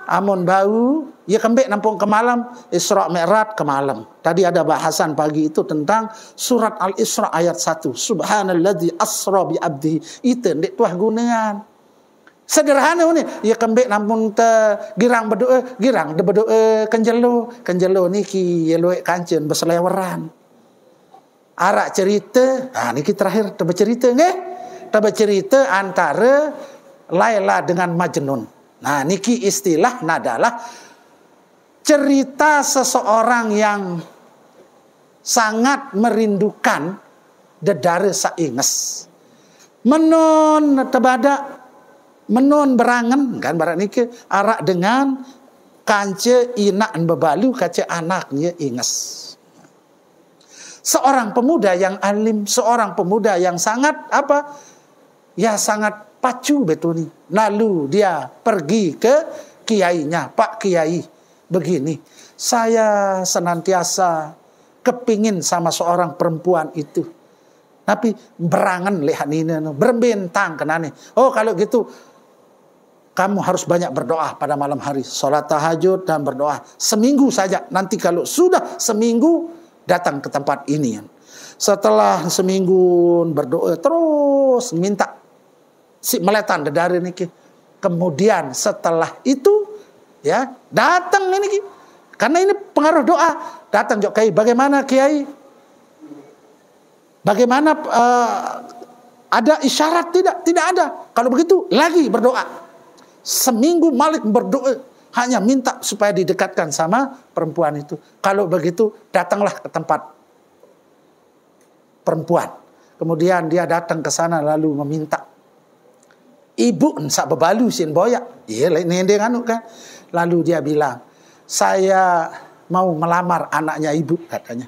Amun bau, ya kembek nampung ke malam, Isra Mi'raj ke malam. Tadi ada bahasan pagi itu tentang surat Al-Isra ayat 1. Subhanalladzi asra bi Abdi Itu ndek tuah gunean. Sederhana ini, ya kembek nampun te girang berdoa, girang de berdoa kenjelo, kenjelo niki ya luek kancen berseleweran. Arak cerita, nah niki terakhir te bercerita nggih. Te bercerita antara Laila dengan Majnun. Nah, niki istilah adalah cerita seseorang yang sangat merindukan dedare sainges. Menon tebada menon berangan kan barang niki arak dengan kance inak bebalu kace anaknya inges. Seorang pemuda yang alim, seorang pemuda yang sangat apa? Ya sangat pacu betul nih Lalu dia pergi ke kiainya, Pak Kiai. Begini, saya senantiasa kepingin sama seorang perempuan itu. Tapi berangan lihat ini, berbintang kenane. Oh kalau gitu kamu harus banyak berdoa pada malam hari. Sholat tahajud dan berdoa. Seminggu saja. Nanti kalau sudah seminggu, datang ke tempat ini. Setelah seminggu berdoa terus minta si meletan dari niki. Kemudian setelah itu ya datang ini karena ini pengaruh doa datang Jok Kiai bagaimana Kiai bagaimana uh, ada isyarat tidak tidak ada kalau begitu lagi berdoa seminggu Malik berdoa hanya minta supaya didekatkan sama perempuan itu kalau begitu datanglah ke tempat perempuan kemudian dia datang ke sana lalu meminta ibu sak bebalu sin boyak. Iya, nendeng nganuk kan. Lalu dia bilang, saya mau melamar anaknya ibu katanya.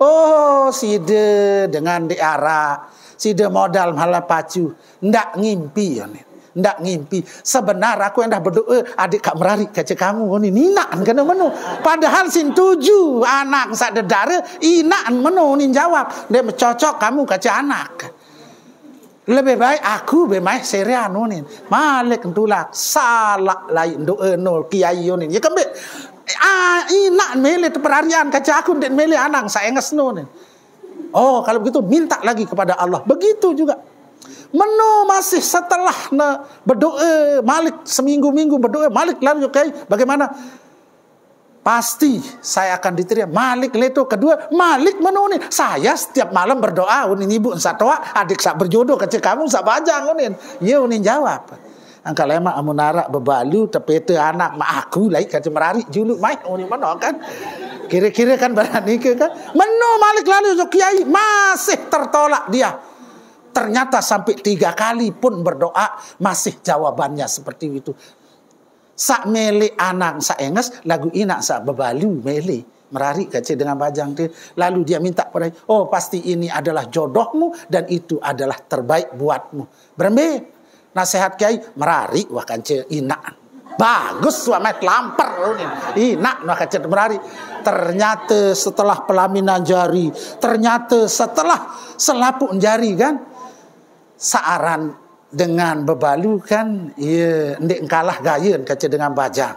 Oh, side dengan diara, side modal malah pacu, ndak ngimpi ya nih. Ndak ngimpi. Sebenar aku yang dah berdoa eh, adik kak merari kece kamu oh, ini ninaan kena menu. Padahal sin tujuh anak sak dedare eh, inaan menu nin jawab. Dia cocok kamu kece anak. lebih baik aku lebih baik seri anu ni. Malik entulah kan salah lain doa nol kiai ni. Ya kembik. Kan ah, ini milih perarian kacau aku dan milih anang saya ngesno ni. Oh, kalau begitu minta lagi kepada Allah. Begitu juga. Menu masih setelah na berdoa Malik seminggu-minggu berdoa Malik lalu kiai bagaimana? Pasti saya akan diterima. Malik leto kedua, Malik menuni. Saya setiap malam berdoa unin ibu toa, adik sak berjodoh kecil kamu sak bajang unin. Ya unin jawab. Angka lemak, amunara bebalu tepete anak ma aku lagi kacau merari julu mai unin mana kan. Kira-kira kan berani ke kan. Menu Malik lalu kiai masih tertolak dia. Ternyata sampai tiga kali pun berdoa masih jawabannya seperti itu sak mele anak sak enges lagu inak sak bebalu mele merari kece dengan bajang dia lalu dia minta pada oh pasti ini adalah jodohmu dan itu adalah terbaik buatmu berembe nasihat kiai merari wah kece inak bagus wah met lamper inak wah kece merari ternyata setelah pelaminan jari ternyata setelah selapuk jari kan saaran dengan bebalu kan ya ndek kalah gayen kaca dengan baja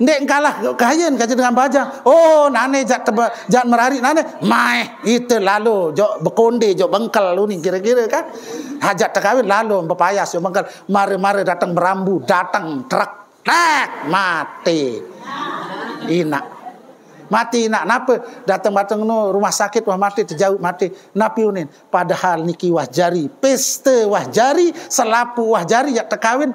ndek kalah gayen kaca dengan baja oh nane jangan teba, jat merari nane mai itu lalu jok bekonde jok bengkel lu ni kira-kira kan hajat terkawin lalu bepayas jok bengkel mare-mare datang berambu datang truk tak mati inak mati nak napa datang-datang no rumah sakit wah mati terjauh mati napi unin padahal niki wah jari peste wah jari selapu wah jari yak terkawin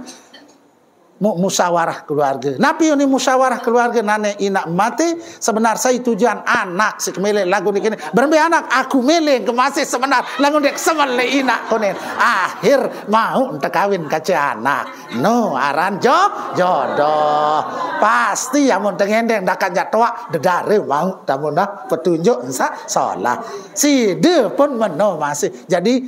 mu musyawarah keluarga. Nabi ini musyawarah keluarga nane inak mati sebenar saya tujuan anak si kemele lagu ni kini berbe anak aku milih kemasi sebenar lagu dek semele inak konen akhir mau kawin kaca anak no aran jo jodoh pasti ya mun tengendeng dakan tua dedare mau tamu petunjuk ensa salah si de pun meno masih jadi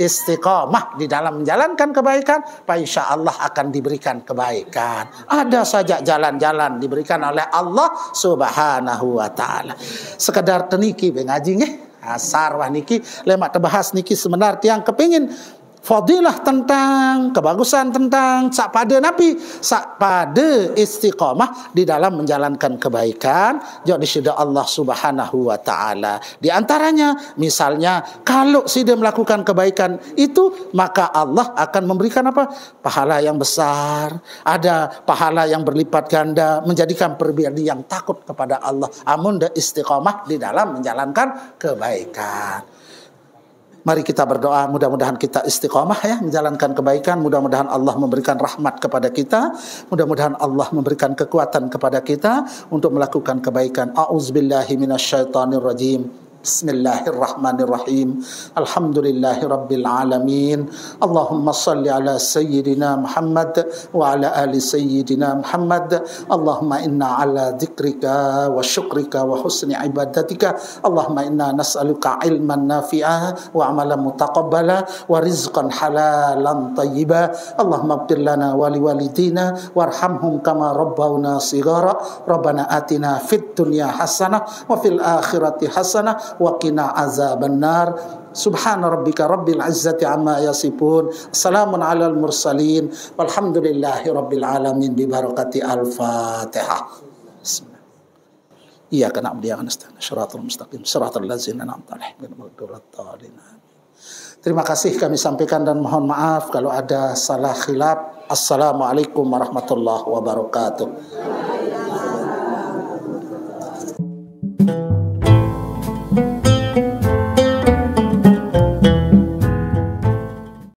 istiqomah di dalam menjalankan kebaikan, Pak insya Allah akan diberikan kebaikan. Ada saja jalan-jalan diberikan oleh Allah Subhanahu wa taala. Sekedar teniki ngaji nggih. Asar ah, wah niki lemak terbahas niki sebenarnya yang kepingin fadilah tentang kebagusan tentang sak pada nabi sak pada istiqomah di dalam menjalankan kebaikan jadi sudah Allah Subhanahu wa taala di antaranya misalnya kalau dia melakukan kebaikan itu maka Allah akan memberikan apa pahala yang besar ada pahala yang berlipat ganda menjadikan pribadi yang takut kepada Allah amun istiqomah di dalam menjalankan kebaikan Mari kita berdoa, mudah-mudahan kita istiqomah ya menjalankan kebaikan, mudah-mudahan Allah memberikan rahmat kepada kita, mudah-mudahan Allah memberikan kekuatan kepada kita untuk melakukan kebaikan. A'udzubillahi بسم الله الرحمن الرحيم الحمد لله رب العالمين اللهم صل على سيدنا محمد وعلى ال سيدنا محمد اللهم انا على ذكرك وشكرك وحسن عبادتك اللهم انا نسالك علما نافعا وعملا متقبلا ورزقا حلالا طيبا اللهم اغفر لنا ولوالدينا وارحمهم كما ربونا صغارا ربنا اتنا في الدنيا حسنه وفي الاخره حسنه wa qina azabannar سبحان ربك رب العزة عما يصفون سلام على المرسلين والحمد لله رب العالمين ببركة الفاتحة إياك نعبد إياك نستعين صراط المستقيم صراط الذين أنعمت عليهم غير Terima kasih kami sampaikan dan mohon maaf kalau ada salah khilaf. Assalamualaikum warahmatullahi wabarakatuh.